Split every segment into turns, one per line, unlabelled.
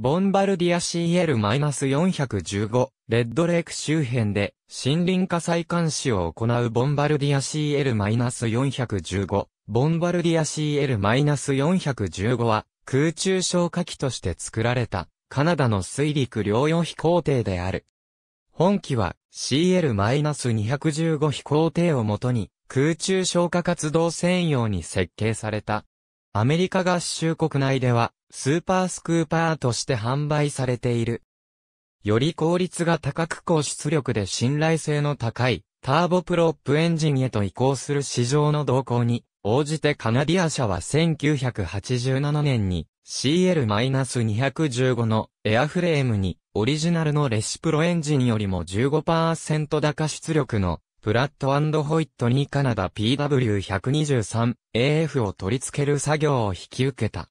ボンバルディア CL-415、レッドレイク周辺で森林火災監視を行うボンバルディア CL-415、ボンバルディア CL-415 は空中消火器として作られたカナダの水陸両用飛行艇である。本機は CL-215 飛行艇をもとに空中消火活動専用に設計された。アメリカ合衆国内ではスーパースクーパーとして販売されている。より効率が高く高出力で信頼性の高いターボプロップエンジンへと移行する市場の動向に応じてカナディア社は1987年に CL-215 のエアフレームにオリジナルのレシプロエンジンよりも15%高出力のプラットホイットにカナダ PW123AF を取り付ける作業を引き受けた。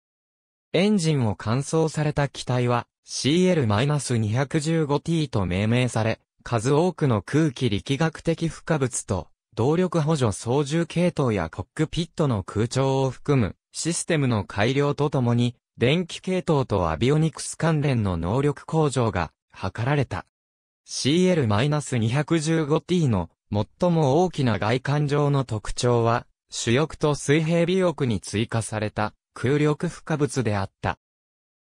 エンジンを乾燥された機体は CL-215T と命名され、数多くの空気力学的負荷物と動力補助操縦系統やコックピットの空調を含むシステムの改良とともに電気系統とアビオニクス関連の能力向上が図られた。CL-215T の最も大きな外観上の特徴は主翼と水平尾翼に追加された空力不可物であった。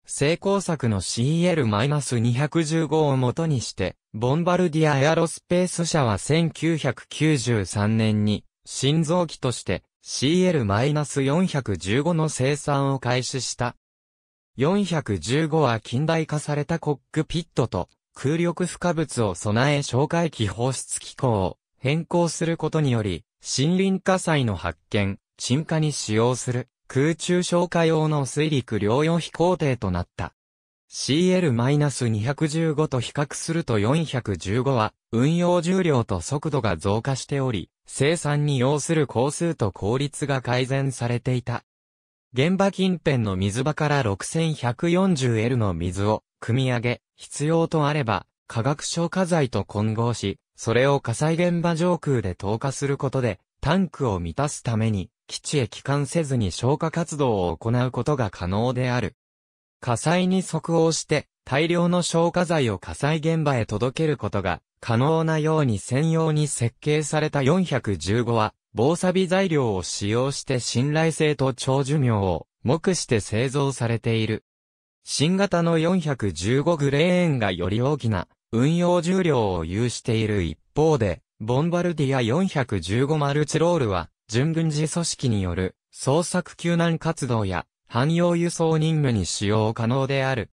成功作の CL-215 をもとにして、ボンバルディアエアロスペース社は1993年に、新造機として CL-415 の生産を開始した。415は近代化されたコックピットと空力不可物を備え哨戒機放出機構を変更することにより、森林火災の発見、沈下に使用する空中消火用の水陸両用飛行艇となった。CL-215 と比較すると415は、運用重量と速度が増加しており、生産に要する工数と効率が改善されていた。現場近辺の水場から 6140L の水を、組み上げ、必要とあれば、化学消火剤と混合し、それを火災現場上空で投下することで、タンクを満たすために、基地へ帰還せずに消火活動を行うことが可能である。火災に即応して、大量の消火剤を火災現場へ届けることが可能なように専用に設計された415は、防錆材料を使用して信頼性と長寿命を目して製造されている。新型の415グレーンがより大きな運用重量を有している一方で、ボンバルディア415マルチロールは準軍事組織による捜索救難活動や汎用輸送任務に使用可能である。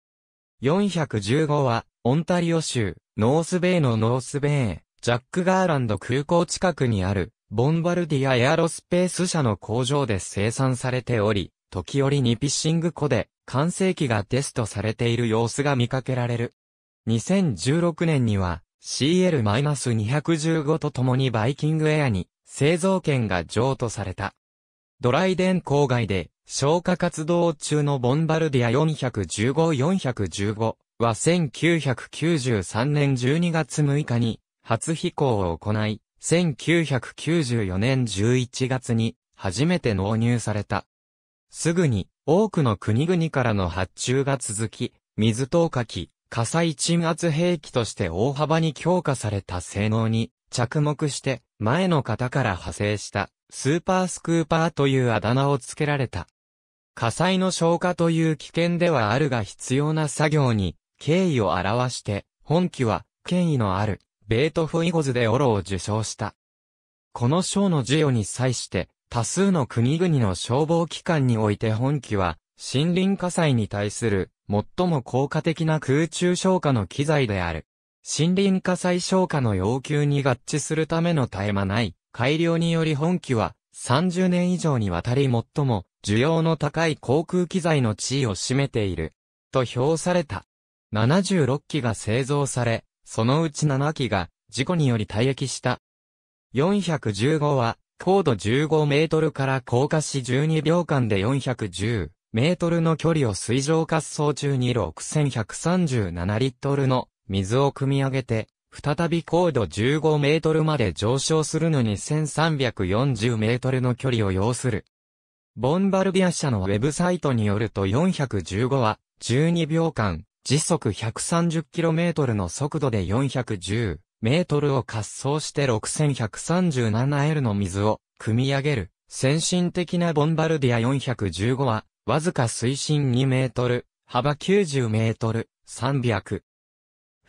415は、オンタリオ州、ノースベイのノースベイ、ジャック・ガーランド空港近くにある、ボンバルディアエアロスペース社の工場で生産されており、時折にピッシング庫で、完成機がテストされている様子が見かけられる。2016年には、CL-215 と共にバイキングエアに製造権が譲渡された。ドライデン郊外で消火活動中のボンバルディア415-415は1993年12月6日に初飛行を行い、1994年11月に初めて納入された。すぐに多くの国々からの発注が続き、水投下機、火災鎮圧兵器として大幅に強化された性能に着目して前の方から派生した、スーパースクーパーというあだ名を付けられた。火災の消火という危険ではあるが必要な作業に、敬意を表して、本機は、権威のある、ベートフイゴズでオロを受賞した。この章の授与に際して、多数の国々の消防機関において本機は、森林火災に対する、最も効果的な空中消火の機材である。森林火災消火の要求に合致するための絶え間ない改良により本機は30年以上にわたり最も需要の高い航空機材の地位を占めていると評された。76機が製造され、そのうち7機が事故により退役した。415は高度15メートルから降下し12秒間で410メートルの距離を水上滑走中に6137リットルの水を汲み上げて、再び高度15メートルまで上昇するのに1340メートルの距離を要する。ボンバルディア社のウェブサイトによると415は、12秒間、時速 130km の速度で4 1 0ルを滑走して 6137L の水を汲み上げる。先進的なボンバルディア415は、わずか水深2メートル、幅90メートル、300、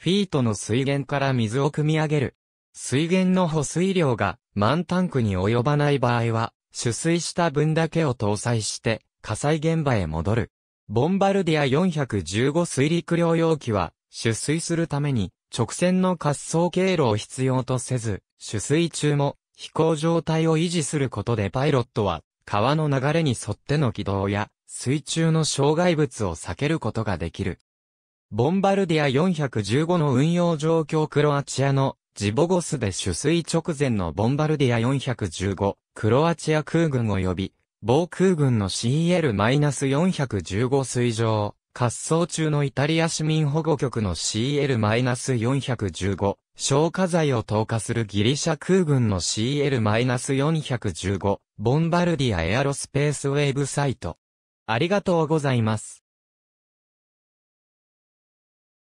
フィートの水源から水を汲み上げる。水源の保水量が満タンクに及ばない場合は、取水した分だけを搭載して、火災現場へ戻る。ボンバルディア415水陸両用機は、取水するために、直線の滑走経路を必要とせず、取水中も、飛行状態を維持することでパイロットは、川の流れに沿っての軌道や、水中の障害物を避けることができる。ボンバルディア415の運用状況クロアチアのジボゴスで取水直前のボンバルディア415、クロアチア空軍及び、防空軍の CL-415 水上、滑走中のイタリア市民保護局の CL-415、消火剤を投下するギリシャ空軍の CL-415、ボンバルディアエアロスペースウェーブサイト。ありがとうございます。